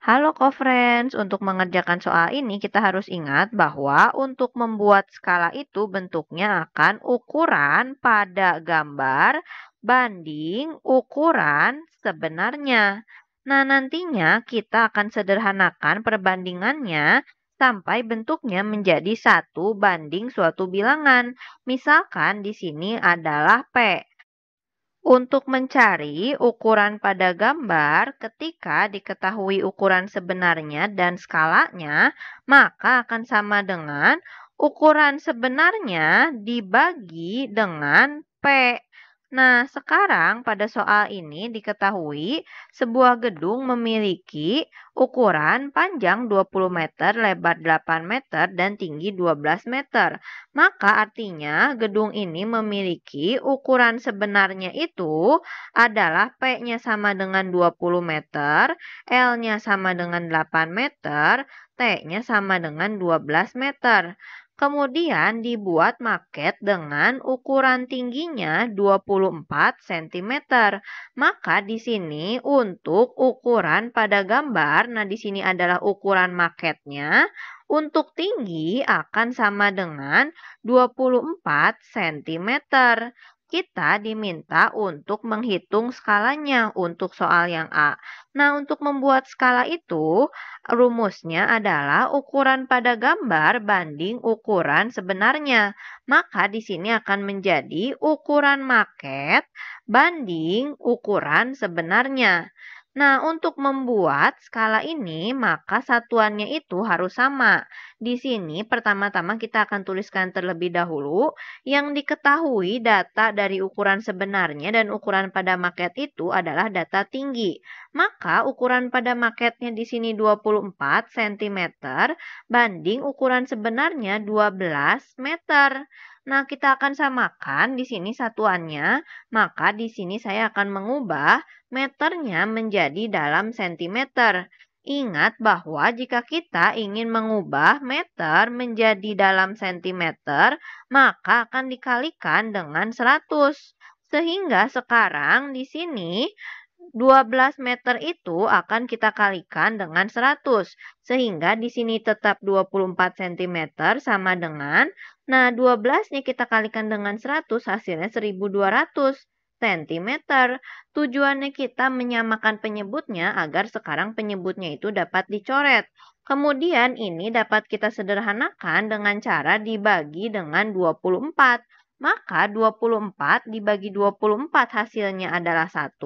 Halo co-friends, untuk mengerjakan soal ini kita harus ingat bahwa untuk membuat skala itu bentuknya akan ukuran pada gambar banding ukuran sebenarnya. Nah, nantinya kita akan sederhanakan perbandingannya sampai bentuknya menjadi satu banding suatu bilangan. Misalkan di sini adalah P untuk mencari ukuran pada gambar ketika diketahui ukuran sebenarnya dan skalanya, maka akan sama dengan ukuran sebenarnya dibagi dengan P. Nah, sekarang pada soal ini diketahui sebuah gedung memiliki ukuran panjang 20 meter, lebar 8 meter, dan tinggi 12 meter. Maka artinya gedung ini memiliki ukuran sebenarnya itu adalah P-nya sama dengan 20 meter, L-nya sama dengan 8 meter, T-nya sama dengan 12 meter. Kemudian dibuat maket dengan ukuran tingginya 24 cm. Maka di sini untuk ukuran pada gambar, nah di sini adalah ukuran maketnya, untuk tinggi akan sama dengan 24 cm kita diminta untuk menghitung skalanya untuk soal yang A. Nah, untuk membuat skala itu, rumusnya adalah ukuran pada gambar banding ukuran sebenarnya. Maka di sini akan menjadi ukuran maket banding ukuran sebenarnya. Nah, untuk membuat skala ini, maka satuannya itu harus sama. Di sini, pertama-tama kita akan tuliskan terlebih dahulu yang diketahui data dari ukuran sebenarnya dan ukuran pada maket itu adalah data tinggi. Maka, ukuran pada maketnya di sini 24 cm banding ukuran sebenarnya 12 meter. Nah, kita akan samakan di sini satuannya, maka di sini saya akan mengubah meternya menjadi dalam sentimeter. Ingat bahwa jika kita ingin mengubah meter menjadi dalam sentimeter, maka akan dikalikan dengan 100. Sehingga sekarang di sini 12 meter itu akan kita kalikan dengan 100, sehingga di sini tetap 24 cm sama dengan, nah 12-nya kita kalikan dengan 100 hasilnya 1200 cm. Tujuannya kita menyamakan penyebutnya agar sekarang penyebutnya itu dapat dicoret. Kemudian ini dapat kita sederhanakan dengan cara dibagi dengan 24. Maka 24 dibagi 24 hasilnya adalah 1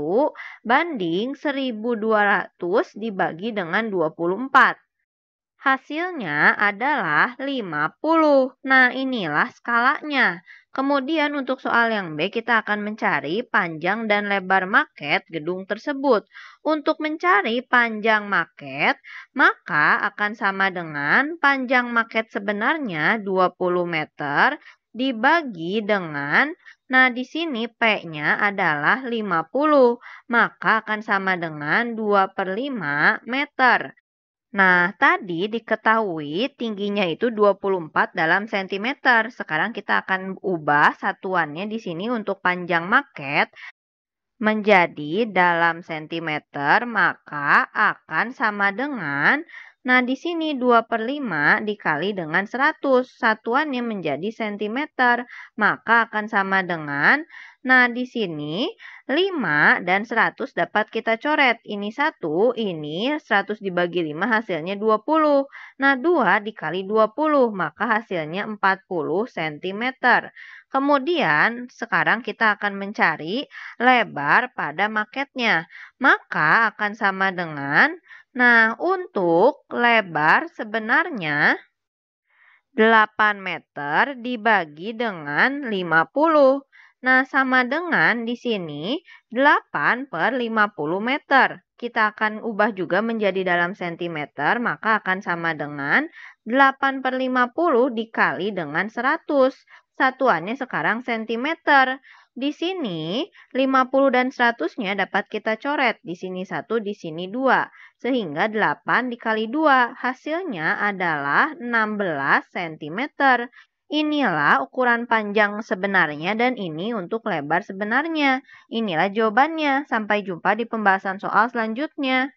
banding 1200 dibagi dengan 24. Hasilnya adalah 50. Nah, inilah skalanya. Kemudian untuk soal yang B kita akan mencari panjang dan lebar maket gedung tersebut. Untuk mencari panjang maket, maka akan sama dengan panjang maket sebenarnya 20 meter dibagi dengan Nah, di sini P-nya adalah 50, maka akan sama dengan 2 per 5 meter. Nah, tadi diketahui tingginya itu 24 dalam cm. Sekarang kita akan ubah satuannya di sini untuk panjang maket menjadi dalam cm, maka akan sama dengan Nah, di sini 2 per 5 dikali dengan 100. Satuannya menjadi cm. Maka akan sama dengan, nah di sini 5 dan 100 dapat kita coret. Ini 1, ini 100 dibagi 5 hasilnya 20. Nah, 2 dikali 20 maka hasilnya 40 cm. Kemudian sekarang kita akan mencari lebar pada maketnya maka akan sama dengan Nah, untuk lebar sebenarnya 8 meter dibagi dengan 50. Nah, sama dengan di sini 8 per 50 meter. Kita akan ubah juga menjadi dalam sentimeter, maka akan sama dengan 8 per 50 dikali dengan 100. Satuannya sekarang sentimeter. Di sini 50 dan 100-nya dapat kita coret. Di sini 1, di sini 2. Sehingga 8 dikali 2 hasilnya adalah 16 cm. Inilah ukuran panjang sebenarnya dan ini untuk lebar sebenarnya. Inilah jawabannya. Sampai jumpa di pembahasan soal selanjutnya.